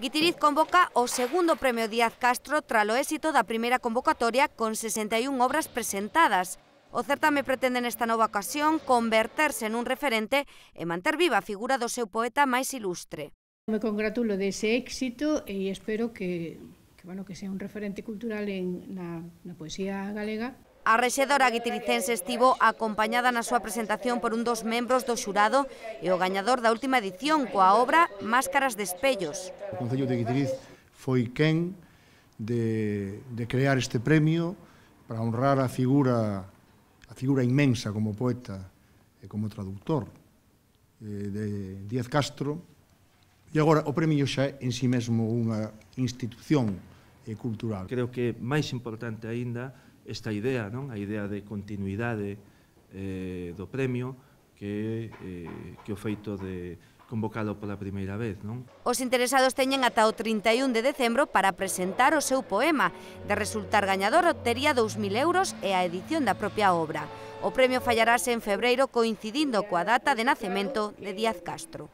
Guitiriz convoca o segundo premio Díaz Castro tralo éxito da primeira convocatoria con 61 obras presentadas. O certame pretende nesta nova ocasión converterse nun referente e manter viva a figura do seu poeta máis ilustre. Me congratulo dese éxito e espero que, que, bueno, que sea un referente cultural en, na, na poesía galega A rexedora guitiricense estivo acompañada na súa presentación por un dos membros do xurado e o gañador da última edición coa obra Máscaras de Espellos. O Concello de Guitiriz foi quen de, de crear este premio para honrar a figura a figura inmensa como poeta e como traductor eh, de Díaz Castro. E agora o premio xa é en si sí mesmo unha institución eh, cultural. Creo que máis importante aínda esta idea, non? a idea de continuidade eh, do premio que, eh, que o feito de convocado pola primeira vez. Non? Os interesados teñen ata o 31 de decembro para presentar o seu poema. De resultar gañador obtería 2.000 euros e a edición da propia obra. O premio fallarase en febreiro coincidindo coa data de nacemento de Díaz Castro.